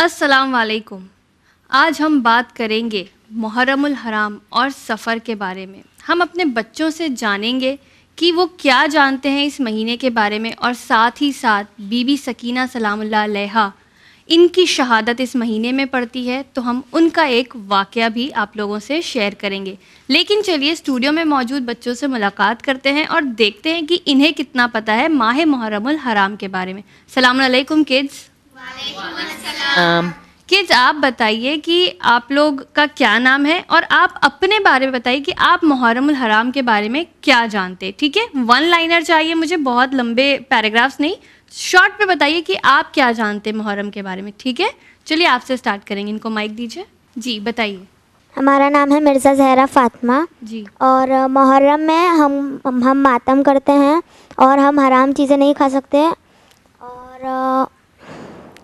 अस्सलाम वालेकुम आज हम बात करेंगे मुहर्रमुल हराम और सफ़र के बारे में हम अपने बच्चों से जानेंगे कि वो क्या जानते हैं इस महीने के बारे में और साथ ही साथ बीबी सकीना सलामुल्लाहा इनकी शहादत इस महीने में पड़ती है तो हम उनका एक वाक़ भी आप लोगों से शेयर करेंगे लेकिन चलिए स्टूडियो में मौजूद बच्चों से मुलाकात करते हैं और देखते हैं कि इन्हें कितना पता है माह मुहर्रमुल हराम के बारे में सलाम किड्स किड्स um, आप बताइए कि आप लोग का क्या नाम है और आप अपने बारे में बताइए कि आप मुहरम हराम के बारे में क्या जानते हैं ठीक है वन लाइनर चाहिए मुझे बहुत लंबे पैराग्राफ्स नहीं शॉर्ट में बताइए कि आप क्या जानते मुहर्रम के बारे में ठीक है चलिए आपसे स्टार्ट करेंगे इनको माइक दीजिए जी बताइए हमारा नाम है मिर्ज़ा जहरा फातिमा जी और मुहर्रम में हम हम मातम करते हैं और हम हराम चीज़ें नहीं खा सकते और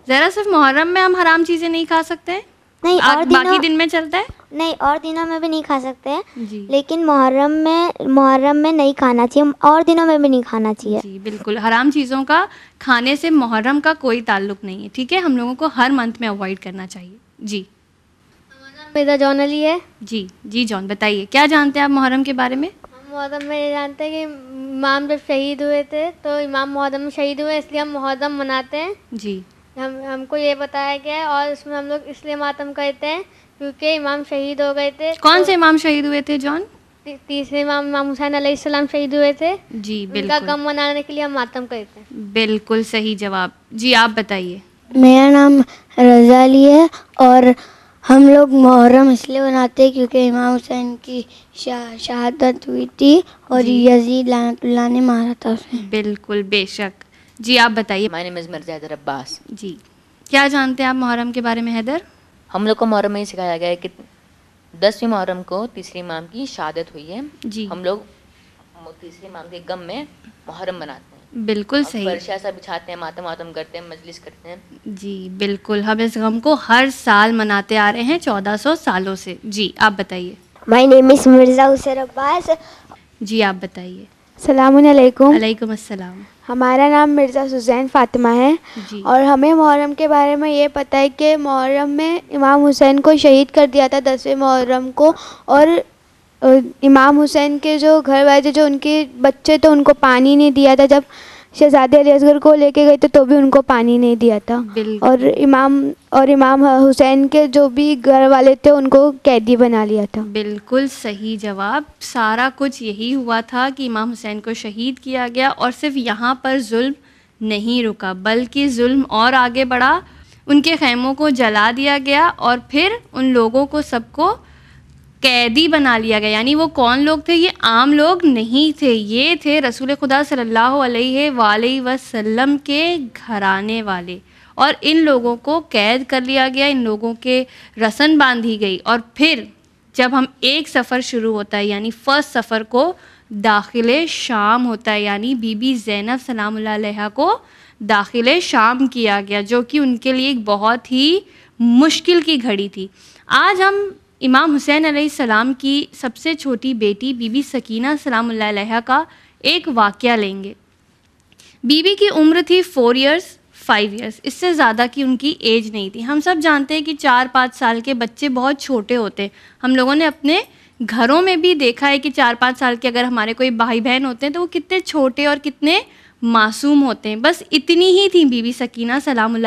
ज़रा सिर्फ मुहर्रम में हम हराम चीज़ें नहीं खा सकते हैं नहीं और दिनों, बाकी दिन में चलता है नहीं और दिनों में भी नहीं खा सकते हैं लेकिन मुहर्रम में मुहर्रम में नहीं खाना चाहिए और दिनों में भी नहीं खाना चाहिए जी बिल्कुल हराम चीज़ों का खाने से मुहर्रम का कोई ताल्लुक नहीं है ठीक है हम लोगों को हर मंथ में अवॉइड करना चाहिए जी मेरा जॉन अली है जी जी जॉन बताइए क्या जानते हैं आप मुहर्रम के बारे में मुहर्रम में ये जानते हैं कि इमाम जब शहीद हुए थे तो इमाम मुहर्रम शहीद हुए इसलिए हम मुहर्रम मनाते हैं जी हम हमको ये बताया गया है और उसमें हम लोग इसलिए मातम करते हैं क्योंकि इमाम शहीद हो गए थे कौन तो से इमाम शहीद हुए थे जॉन तीसरे इमाम इमाम हुसैन अलैहिस्सलाम शहीद हुए थे जी बिल्कुल गम मनाने के लिए हम मातम करते हैं बिल्कुल सही जवाब जी आप बताइए मेरा नाम रजा अली है और हम लोग मुहर्रम इसलिए मनाते हैं क्योंकि इमाम हुसैन की शहादत हुई थी और यजीद लानतुल्ला ने मारा था उसे बिल्कुल बेशक जी आप बताइए my name is Mirza Haider Abbas ji क्या जानते हैं आप मुहर्रम के बारे में हैदर हम लोग को मुहर्रम में ही सिखाया गया है कि दसवीं मुहर्रम को तीसरी इमाम की शहादत हुई है जी हम लोग तीसरी इमाम के गम में मुहर्रम बनाते हैं बिल्कुल सही फर्श बिछाते हैं मातम वातम करते हैं मजलिस करते हैं जी बिल्कुल हम इस गम को हर साल मनाते आ रहे हैं चौदह सौ सालों से जी आप बताइए my name is Mirza Hussain Abbas ji आप बताइए सलामकुम वालेकुम अस्सलाम हमारा नाम मिर्ज़ा सुसैन फ़ातिमा है और हमें मुहर्रम के बारे में ये पता है कि मुहर्रम में इमाम हुसैन को शहीद कर दिया था दसवें मुहर्रम को और इमाम हुसैन के जो घर वाले जो उनके बच्चे तो उनको पानी नहीं दिया था जब शहजादे अली असगर को लेके गए थे तो भी उनको पानी नहीं दिया था और इमाम और इमाम हुसैन के जो भी घर वाले थे उनको कैदी बना लिया था बिल्कुल सही जवाब सारा कुछ यही हुआ था कि इमाम हुसैन को शहीद किया गया और सिर्फ यहाँ पर जुल्म नहीं रुका बल्कि जुल्म और आगे बढ़ा उनके खेमों को जला दिया गया और फिर उन लोगों को सबको कैदी बना लिया गया यानी वो कौन लोग थे ये आम लोग नहीं थे ये थे रसूल खुदा सल्लल्लाहु अलैहि वाले वसल्लम के घराने वाले और इन लोगों को कैद कर लिया गया इन लोगों के रसन बांधी गई और फिर जब हम एक सफ़र शुरू होता है यानी फ़र्स्ट सफ़र को दाखिल शाम होता है यानी बीबी जैनब सलाम को दाखिल शाम किया गया जो कि उनके लिए एक बहुत ही मुश्किल की घड़ी थी आज हम इमाम हुसैन सलाम की सबसे छोटी बेटी बीबी सकीना सलाम का एक वाक़ लेंगे बीबी की उम्र थी फोर ईयर्स फाइव ईयर्स इससे ज़्यादा की उनकी एज नहीं थी हम सब जानते हैं कि चार पाँच साल के बच्चे बहुत छोटे होते हम लोगों ने अपने घरों में भी देखा है कि चार पाँच साल के अगर हमारे कोई भाई बहन होते हैं तो वो कितने छोटे और कितने मासूम होते हैं बस इतनी ही थी बीबी सकीना सलाम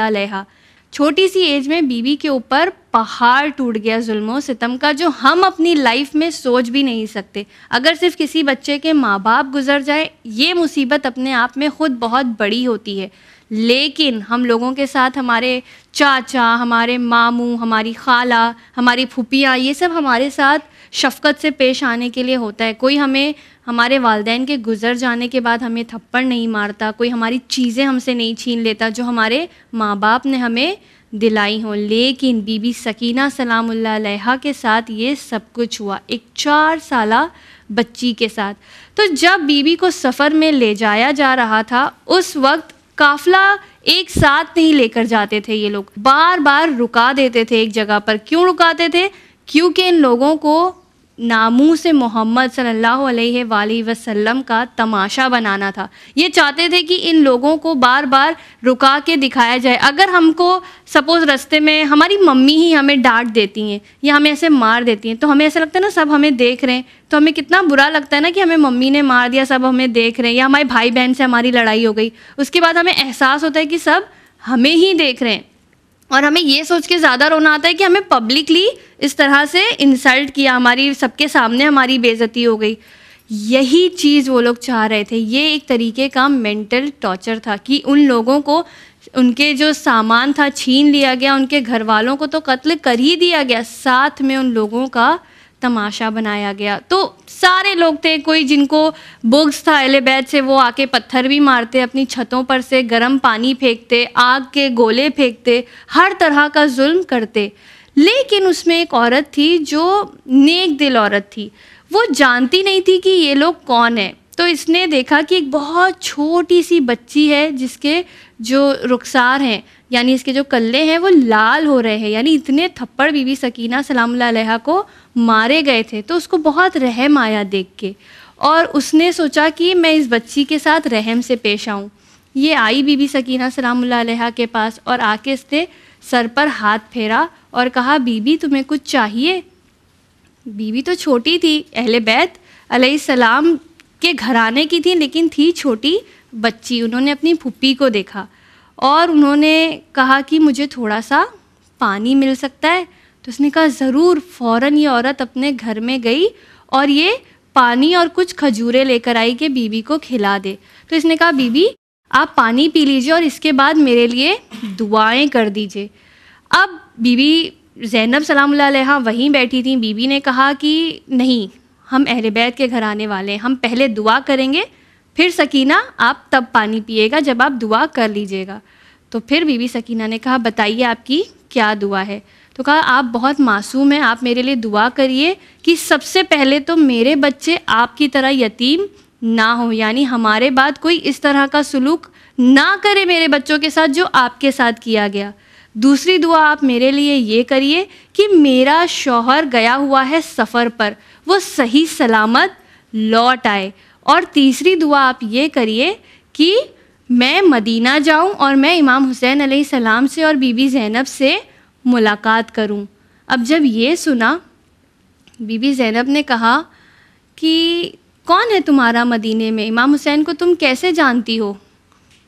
छोटी सी एज में बीबी के ऊपर पहाड़ टूट गया जुल्मो सितम का जो हम अपनी लाइफ में सोच भी नहीं सकते अगर सिर्फ किसी बच्चे के माँ बाप गुजर जाए ये मुसीबत अपने आप में ख़ुद बहुत बड़ी होती है लेकिन हम लोगों के साथ हमारे चाचा हमारे मामू हमारी खाला हमारी फूपियाँ ये सब हमारे साथ शफकत से पेश आने के लिए होता है कोई हमें हमारे वालदेन के गुज़र जाने के बाद हमें थप्पड़ नहीं मारता कोई हमारी चीज़ें हमसे नहीं छीन लेता जो हमारे माँ बाप ने हमें दिलाई हों लेकिन बीबी सकीना सलामुल्ला के साथ ये सब कुछ हुआ एक चार साल बच्ची के साथ तो जब बीबी को सफ़र में ले जाया जा रहा था उस वक्त काफिला एक साथ नहीं लेकर जाते थे ये लोग बार बार रुका देते थे एक जगह पर क्यों रुकाते थे क्योंकि इन लोगों को से मोहम्मद सल्लल्लाहु अलैहि वसल्लम का तमाशा बनाना था ये चाहते थे कि इन लोगों को बार बार रुका के दिखाया जाए अगर हमको सपोज़ रस्ते में हमारी मम्मी ही हमें डांट देती हैं या हमें ऐसे मार देती हैं तो हमें ऐसा लगता है ना सब हमें देख रहे हैं तो हमें कितना बुरा लगता है ना कि हमें मम्मी ने मार दिया सब हमें देख रहे हैं या हमारे भाई बहन से हमारी लड़ाई हो गई उसके बाद हमें एहसास होता है कि सब हमें ही देख रहे हैं और हमें ये सोच के ज़्यादा रोना आता है कि हमें पब्लिकली इस तरह से इंसल्ट किया हमारी सबके सामने हमारी बेज़ती हो गई यही चीज़ वो लोग चाह रहे थे ये एक तरीके का मेंटल टॉर्चर था कि उन लोगों को उनके जो सामान था छीन लिया गया उनके घर वालों को तो कत्ल कर ही दिया गया साथ में उन लोगों का तमाशा बनाया गया तो सारे लोग थे कोई जिनको बुग्स था बैद से वो आके पत्थर भी मारते अपनी छतों पर से गर्म पानी फेंकते आग के गोले फेंकते हर तरह का जुल्म करते लेकिन उसमें एक औरत थी जो नेक दिल औरत थी वो जानती नहीं थी कि ये लोग कौन है तो इसने देखा कि एक बहुत छोटी सी बच्ची है जिसके जो रुखसार हैं यानी इसके जो कल्ले हैं वो लाल हो रहे हैं यानी इतने थप्पड़ बीबी सकीना सलाम को मारे गए थे तो उसको बहुत रहम आया देख के और उसने सोचा कि मैं इस बच्ची के साथ रहम से पेश आऊँ ये आई बीबी सकीना सलाम के पास और आके इसने सर पर हाथ फेरा और कहा बीबी तुम्हें कुछ चाहिए बीबी तो छोटी थी अहले बैत सलाम के घराने की थी लेकिन थी छोटी बच्ची उन्होंने अपनी फुप्पी को देखा और उन्होंने कहा कि मुझे थोड़ा सा पानी मिल सकता है तो उसने कहा ज़रूर फ़ौर ये औरत अपने घर में गई और ये पानी और कुछ खजूरें लेकर आई कि बीबी को खिला दे तो इसने कहा बीबी आप पानी पी लीजिए और इसके बाद मेरे लिए दुआएं कर दीजिए अब बीबी जैनब सलाम वहीं बैठी थी बीबी ने कहा कि नहीं हम अहल बैत के घर आने वाले हैं हम पहले दुआ करेंगे फिर सकीना आप तब पानी पिएगा जब आप दुआ कर लीजिएगा तो फिर बीबी सकीना ने कहा बताइए आपकी क्या दुआ है तो कहा आप बहुत मासूम हैं आप मेरे लिए दुआ करिए कि सबसे पहले तो मेरे बच्चे आपकी तरह यतीम ना हो यानी हमारे बाद कोई इस तरह का सलूक ना करे मेरे बच्चों के साथ जो आपके साथ किया गया दूसरी दुआ आप मेरे लिए ये करिए कि मेरा शौहर गया हुआ है सफ़र पर वो सही सलामत लौट आए और तीसरी दुआ आप ये करिए कि मैं मदीना जाऊं और मैं इमाम हुसैन सलाम से और बीबी जैनब से मुलाकात करूं। अब जब ये सुना बीबी ज़ैनब ने कहा कि कौन है तुम्हारा मदीने में इमाम हुसैन को तुम कैसे जानती हो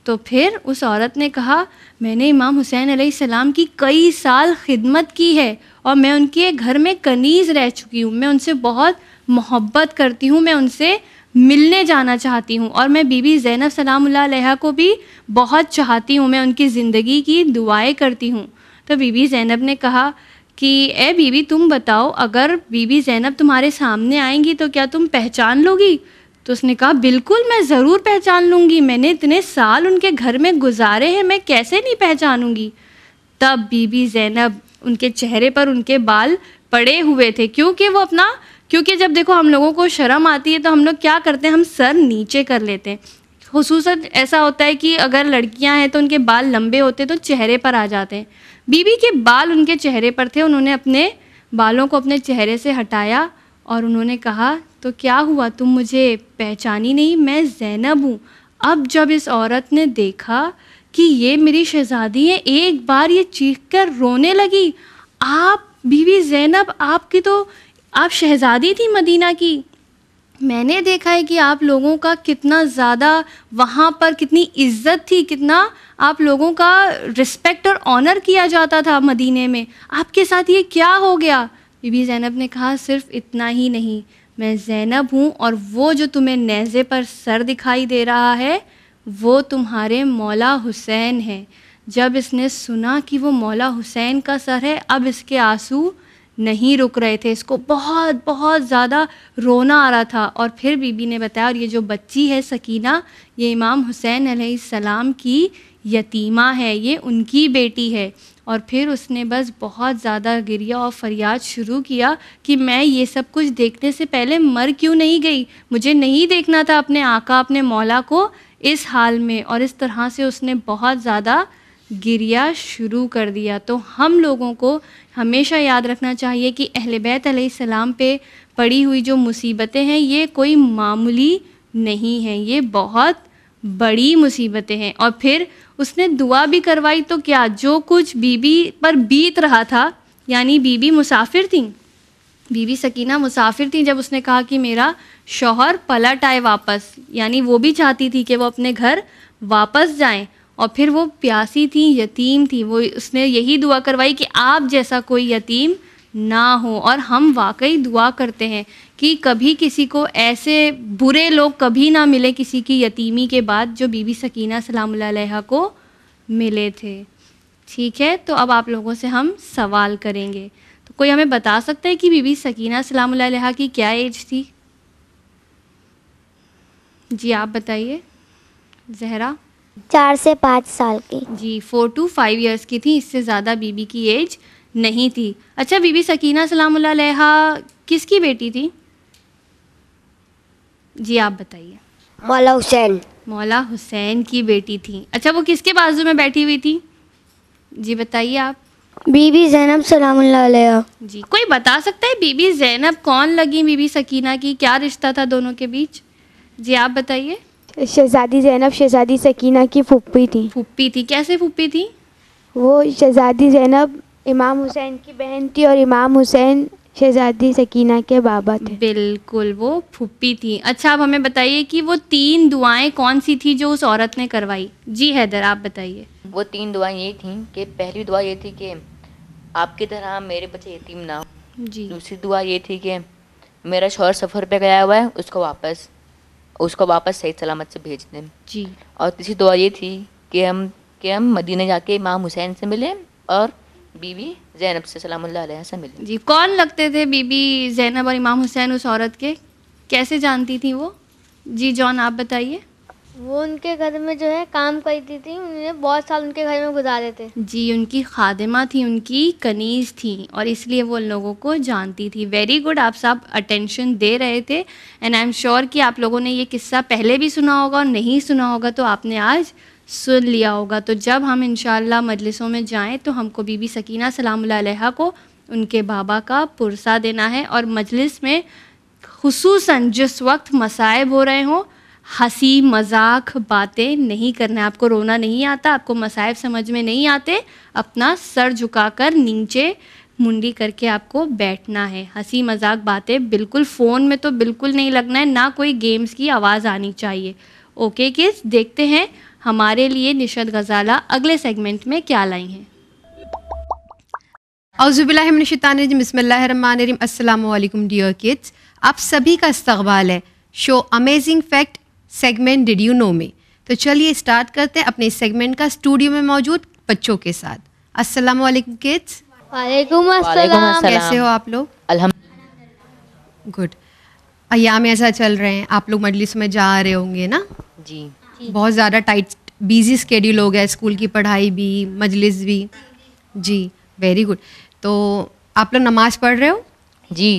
तो फिर उस औरत ने कहा मैंने इमाम हुसैन सलाम की कई साल खिदमत की है और मैं उनके घर में कनीज़ रह चुकी हूँ मैं उनसे बहुत मोहब्बत करती हूँ मैं उनसे मिलने जाना चाहती हूँ और मैं बीबी ज़ैनब सलाम को भी बहुत चाहती हूँ मैं उनकी ज़िंदगी की दुआएँ करती हूँ तो बीबी ज़ैनब ने कहा कि ए बीबी तुम बताओ अगर बीबी ज़ैनब तुम्हारे सामने आएंगी तो क्या तुम पहचान लोगी तो उसने कहा बिल्कुल मैं ज़रूर पहचान लूँगी मैंने इतने साल उनके घर में गुजारे हैं मैं कैसे नहीं पहचानूँगी तब बीबी ज़ैनब उनके चेहरे पर उनके बाल पड़े हुए थे क्योंकि वो अपना क्योंकि जब देखो हम लोगों को शर्म आती है तो हम लोग क्या करते हैं हम सर नीचे कर लेते हैं खसूस ऐसा होता है कि अगर लड़कियां हैं तो उनके बाल लंबे होते तो चेहरे पर आ जाते हैं बीबी के बाल उनके चेहरे पर थे उन्होंने अपने बालों को अपने चेहरे से हटाया और उन्होंने कहा तो क्या हुआ तुम मुझे पहचानी नहीं मैं जैनब हूँ अब जब इस औरत ने देखा कि ये मेरी शहजादी है एक बार ये चीख कर रोने लगी आप बीवी जैनब आपकी तो आप शहजादी थी मदीना की मैंने देखा है कि आप लोगों का कितना ज़्यादा वहाँ पर कितनी इज्जत थी कितना आप लोगों का रिस्पेक्ट और ऑनर किया जाता था मदीने में आपके साथ ये क्या हो गया बीबी जैनब ने कहा सिर्फ इतना ही नहीं मैं जैनब हूँ और वो जो तुम्हें नेज़े पर सर दिखाई दे रहा है वो तुम्हारे मौला हुसैन है जब इसने सुना कि वो मौला हुसैन का सर है अब इसके आंसू नहीं रुक रहे थे इसको बहुत बहुत ज़्यादा रोना आ रहा था और फिर बीबी ने बताया और ये जो बच्ची है सकीना ये इमाम हुसैन सलाम की यतीमा है ये उनकी बेटी है और फिर उसने बस बहुत ज़्यादा गिरिया और फरियाद शुरू किया कि मैं ये सब कुछ देखने से पहले मर क्यों नहीं गई मुझे नहीं देखना था अपने आका अपने मौला को इस हाल में और इस तरह से उसने बहुत ज़्यादा गिरिया शुरू कर दिया तो हम लोगों को हमेशा याद रखना चाहिए कि अहल बैत सलाम पे पड़ी हुई जो मुसीबतें हैं ये कोई मामूली नहीं है ये बहुत बड़ी मुसीबतें हैं और फिर उसने दुआ भी करवाई तो क्या जो कुछ बीबी पर बीत रहा था यानी बीबी मुसाफिर थी बीबी सकीना मुसाफिर थी जब उसने कहा कि मेरा शौहर पलट आए वापस यानी वो भी चाहती थी कि वो अपने घर वापस जाएं और फिर वो प्यासी थी यतीम थी वो उसने यही दुआ करवाई कि आप जैसा कोई यतीम ना हो और हम वाकई दुआ करते हैं कि कभी किसी को ऐसे बुरे लोग कभी ना मिले किसी की यतीमी के बाद जो बीबी सकीना सलाम को मिले थे ठीक है तो अब आप लोगों से हम सवाल करेंगे तो कोई हमें बता सकता है कि बीबी सकीना सलाम की क्या एज थी जी आप बताइए जहरा चार से पाँच साल की जी फोर टू फाइव इयर्स की थी इससे ज़्यादा बीबी की एज नहीं थी अच्छा बीबी सकीना सलाम किसकी बेटी थी जी आप बताइए मौला हुसैन मौला हुसैन की बेटी थी अच्छा वो किसके बाजू में बैठी हुई थी जी बताइए आप बीबी जैनब सलाम जी कोई बता सकता है बीबी जैनब कौन लगी बीबी सकीना की क्या रिश्ता था दोनों के बीच जी आप बताइए शहजादी जैनब शहजादी सकीना की फुप्पी थी फुप्पी थी कैसे फुप्पी थी वो शहजादी जैनब इमाम हुसैन की बहन थी और इमाम हुसैन शहजादी सकीना के बाबा थे बिल्कुल वो फुप्पी थी अच्छा अब हमें बताइए कि वो तीन दुआएं कौन सी थी जो उस औरत ने करवाई जी हैदर आप बताइए वो तीन दुआएं ये थी कि पहली दुआ ये थी कि आपकी तरह मेरे बच्चे यतीम ना हो जी दूसरी दुआ ये थी कि मेरा शोहर सफ़र पे गया हुआ है उसको वापस उसको वापस सही सलामत से भेज दें जी और तीसरी दुआ ये थी कि हम कि हम मदीना जाके इमाम हुसैन से मिलें और बीबी जैनब से सलाम से मिलें जी कौन लगते थे बीबी जैनब और इमाम हुसैन उस औरत के कैसे जानती थी वो जी जॉन आप बताइए वो उनके घर में जो है काम करती थी उन्होंने बहुत साल उनके घर में गुजारे थे जी उनकी खादिमा थी उनकी कनीज थी और इसलिए वो लोगों को जानती थी वेरी गुड आप सब अटेंशन दे रहे थे एंड आई एम श्योर कि आप लोगों ने ये किस्सा पहले भी सुना होगा और नहीं सुना होगा तो आपने आज सुन लिया होगा तो जब हम इन मजलिसों में जाएँ तो हमको बीबी सकीना सलाम को उनके बाबा का पुरसा देना है और मजलिस में खसूस जिस वक्त मसायब हो रहे हों हंसी मजाक बातें नहीं करना है आपको रोना नहीं आता आपको मसाइब समझ में नहीं आते अपना सर झुकाकर नीचे मुंडी करके आपको बैठना है हंसी मजाक बातें बिल्कुल फ़ोन में तो बिल्कुल नहीं लगना है ना कोई गेम्स की आवाज़ आनी चाहिए ओके किस देखते हैं हमारे लिए निशत गज़ाला अगले सेगमेंट में क्या लाई हैं अवज़ुबिल्लाशतानरजीम बसमिल्लर डियर किड्स आप सभी का इस्तबाल है show amazing fact segment did you know me तो चलिए स्टार्ट करते हैं अपने सेगमेंट का स्टूडियो में मौजूद बच्चों के साथ अस्सलाम वालेकुम किड्स वालेकुम अस्सलाम कैसे हो आप लोग गुड अयाम ऐसा चल रहे हैं आप लोग मजलिस में जा रहे होंगे ना जी बहुत ज़्यादा टाइट बिजी स्केड्यूल हो गया स्कूल की पढ़ाई भी मजलिस भी जी वेरी गुड तो आप लोग नमाज़ पढ़ रहे हो जी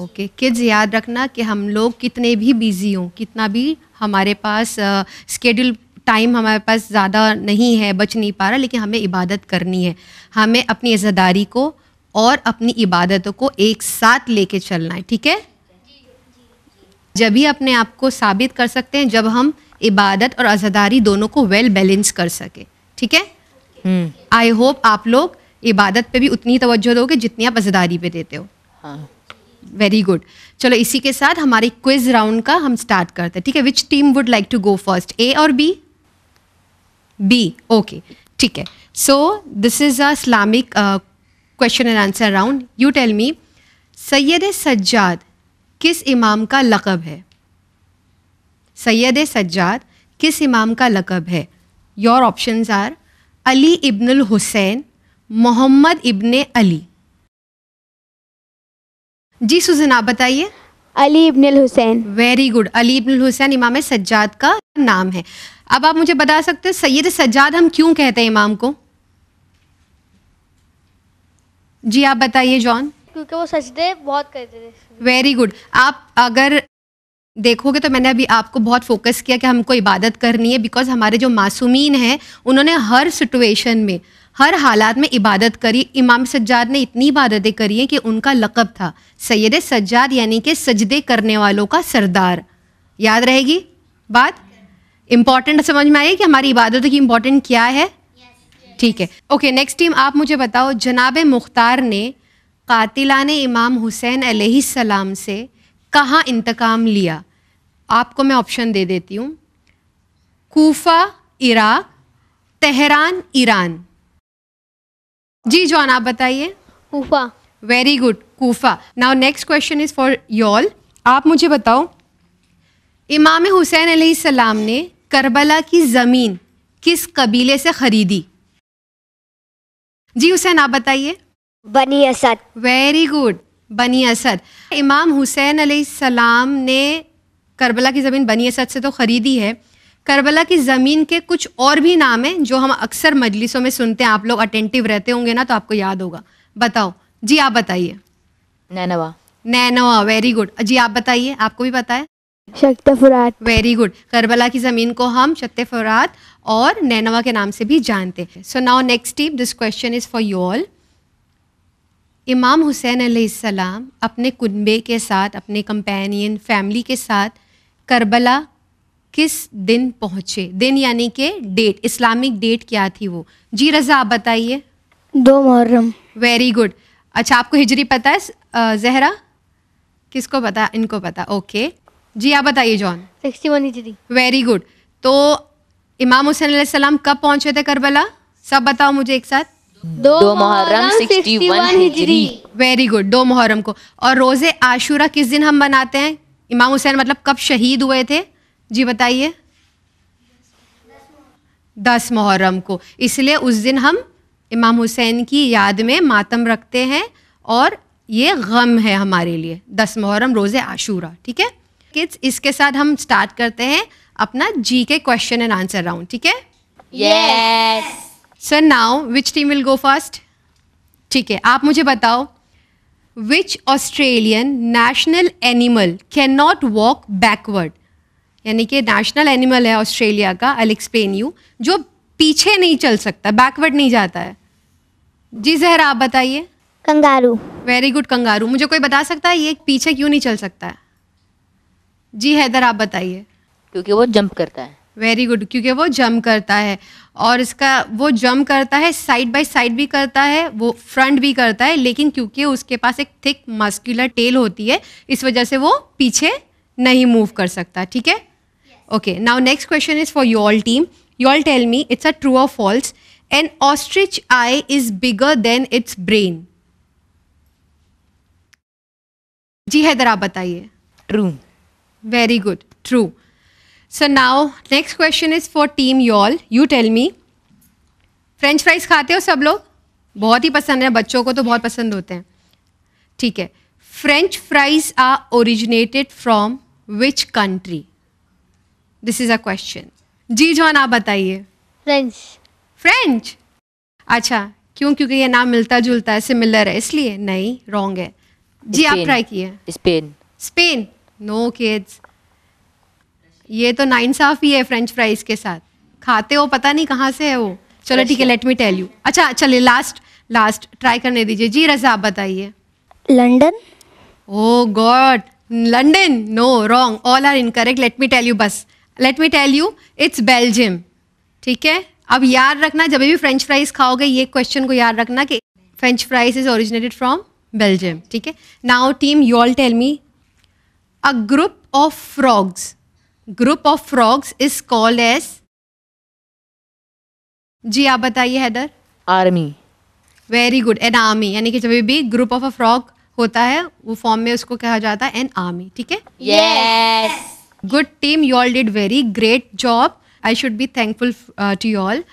ओके okay. किड्स याद रखना कि हम लोग कितने भी बिजी हों कितना भी हमारे पास स्केड्यूल uh, टाइम हमारे पास ज़्यादा नहीं है बच नहीं पा रहा लेकिन हमें इबादत करनी है हमें अपनी इज़ादारी को और अपनी इबादतों को एक साथ लेके चलना है ठीक है जब ही अपने आप को साबित कर सकते हैं जब हम इबादत और आज़ादारी दोनों को वेल बैलेंस कर सके ठीक है आई हम्म। होप आप लोग इबादत पे भी उतनी तवज्जो दोगे जितनी आप आज़ादारी पे देते हो हाँ वेरी गुड चलो इसी के साथ हमारे क्विज राउंड का हम स्टार्ट करते हैं ठीक है which team would like to go first A और बी बी ओके ठीक है so this is a Islamic question and answer round you tell me Syed Sajjad किस इमाम का लकब है सैयद सज्जाद किस इमाम का लकब है your options are Ali Ibnul Hussain Mohammad Ibne Ali जी सुजन आप बताइए अली इब्न हुसैन वेरी गुड अली इबन हुसैन इमाम सज्जाद का नाम है अब आप मुझे बता सकते हैं सैयद सज्जाद हम क्यों कहते हैं इमाम को जी आप बताइए जॉन क्योंकि वो सजदे बहुत करते थे वेरी गुड आप अगर देखोगे तो मैंने अभी आपको बहुत फोकस किया कि हमको इबादत करनी है बिकॉज हमारे जो मासूमीन हैं उन्होंने हर सिचुएशन में हर हालात में इबादत करी इमाम सज्जाद ने इतनी इबादतें करी हैं कि उनका लकब था सैद सज्जाद यानी कि सजदे करने वालों का सरदार याद रहेगी बात इम्पॉर्टेंट समझ में आई कि हमारी इबादतों की इम्पॉर्टेंट क्या है ठीक है ओके नेक्स्ट टीम आप मुझे बताओ जनाब मुख्तार ने कातिलान इमाम हुसैन सलाम से कहाँ इंतकाम लिया आपको मैं ऑप्शन दे देती हूँ कोफा इराक तेहरान ईरान जी जॉन आप बताइए Kufa very good Kufa now next question is for y'all आप मुझे बताओ इमाम हुसैन सलाम ने करबला की ज़मीन किस कबीले से ख़रीदी जी हुसैन आप बताइए बनी असद वेरी गुड बनी असद इमाम हुसैन सलाम ने करबला की ज़मीन बनी असद से तो ख़रीदी है करबला की ज़मीन के कुछ और भी नाम हैं जो हम अक्सर मजलिसों में सुनते हैं आप लोग अटेंटिव रहते होंगे ना तो आपको याद होगा बताओ जी आप बताइए नैनवा नैनवा वेरी गुड जी आप बताइए आपको भी पता है शक्त वेरी गुड करबला की ज़मीन को हम शक्त और नैनवा के नाम से भी जानते हैं so now next team this question is for you all इमाम हुसैन सलाम अपने कुनबे के साथ अपने कंपेनियन फैमिली के साथ करबला किस दिन पहुँचे दिन यानी कि डेट इस्लामिक डेट क्या थी वो जी रज़ा आप बताइए दो मुहर्रम वेरी गुड अच्छा आपको हिजरी पता है जहरा किसको पता इनको पता ओके जी आप बताइए जॉन सिक्सटी वन हिजरी वेरी गुड तो इमाम हुसैन सलाम कब पहुँचे थे करबला सब बताओ मुझे एक साथ दो, दो मुहर्रम सिक्सटी वन हिजरी वेरी गुड दो मुहर्रम को और रोज़े आशूरा किस दिन हम बनाते हैं इमाम हुसैन मतलब कब शहीद हुए थे जी बताइए दस मुहर्रम को इसलिए उस दिन हम इमाम हुसैन की याद में मातम रखते हैं और ये गम है हमारे लिए दस मुहर्रम रोज़े आशूरा ठीक है किड्स इसके साथ हम स्टार्ट करते हैं अपना जी के क्वेश्चन एंड आंसर राउंड ठीक है yes sir now which team will go first ठीक है आप मुझे बताओ which Australian national animal can not walk backward यानी कि नेशनल एनिमल है ऑस्ट्रेलिया का आई एक्सप्लेन यू जो पीछे नहीं चल सकता बैकवर्ड नहीं जाता है जी जहर आप बताइए कंगारू वेरी गुड कंगारू मुझे कोई बता सकता है ये पीछे क्यों नहीं चल सकता है जी हैदर आप बताइए क्योंकि वो जंप करता है वेरी गुड क्योंकि वो जम करता है और इसका वो जम करता है साइड बाय साइड भी करता है वो फ्रंट भी करता है लेकिन क्योंकि उसके पास एक थिक मस्कुलर टेल होती है इस वजह से वो पीछे नहीं मूव कर सकता ठीक है okay now next question is for your team your tell me it's a true of false an ostrich eye is bigger than its brain जी हैदर आप बताइए true very good true so now next question is for team यॉल you tell me French fries खाते हो सब लोग बहुत ही पसंद है बच्चों को तो बहुत पसंद होते हैं ठीक है French fries are originated from which country this is a question जी जॉन आप बताइए फ्रेंच फ्रेंच अच्छा क्यों क्योंकि ये नाम मिलता जुलता है सिमिलर है इसलिए नहीं रॉन्ग है जी Spain. आप ट्राई किए स्पेन स्पेन नो किड्स ये तो नाइंसाफ ही है फ्रेंच फ्राइज के साथ खाते हो पता नहीं कहाँ से है वो चलो ठीक है लेट मी टेल यू अच्छा चलिए लास्ट लास्ट ट्राई करने दीजिए जी रजा आप बताइए London oh God London no wrong all are incorrect let me tell you बस let me tell you it's Belgium ठीक है अब याद रखना जब भी फ्रेंच फ्राइज खाओगे ये क्वेश्चन को याद रखना कि French fries is originated from Belgium ठीक है now team you all tell me a group of frogs group of frogs is called as जी आप बताइए Haider army very good an army यानी कि जब भी ग्रुप ऑफ अ फ्रॉग होता है वो फॉर्म में उसको कहा जाता है एन आर्मी ठीक है yes good team you all did very great job I should be thankful to you all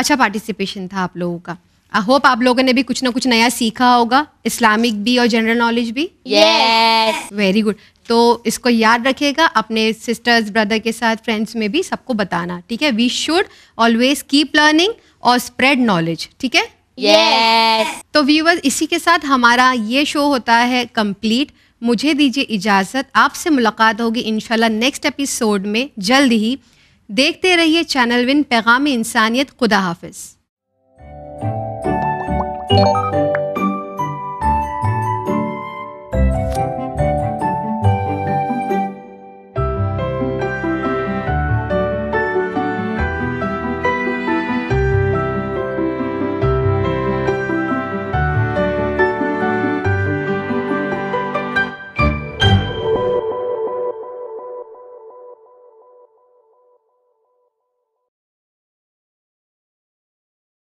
अच्छा पार्टिसिपेशन था आप लोगों का आई होप आप लोगों ने भी कुछ ना कुछ नया सीखा होगा इस्लामिक भी और जनरल नॉलेज भी यस वेरी गुड तो इसको याद रखिएगा अपने सिस्टर्स ब्रदर के साथ फ्रेंड्स में भी सबको बताना ठीक है we should always keep learning और स्प्रेड नॉलेज ठीक है yes. तो व्यूवर्स इसी के साथ हमारा ये शो होता है कंप्लीट मुझे दीजिए इजाज़त आपसे मुलाकात होगी इनशाला नेक्स्ट एपिसोड में जल्द ही देखते रहिए चैनल विन पैगाम इंसानियत खुदा हाफिज़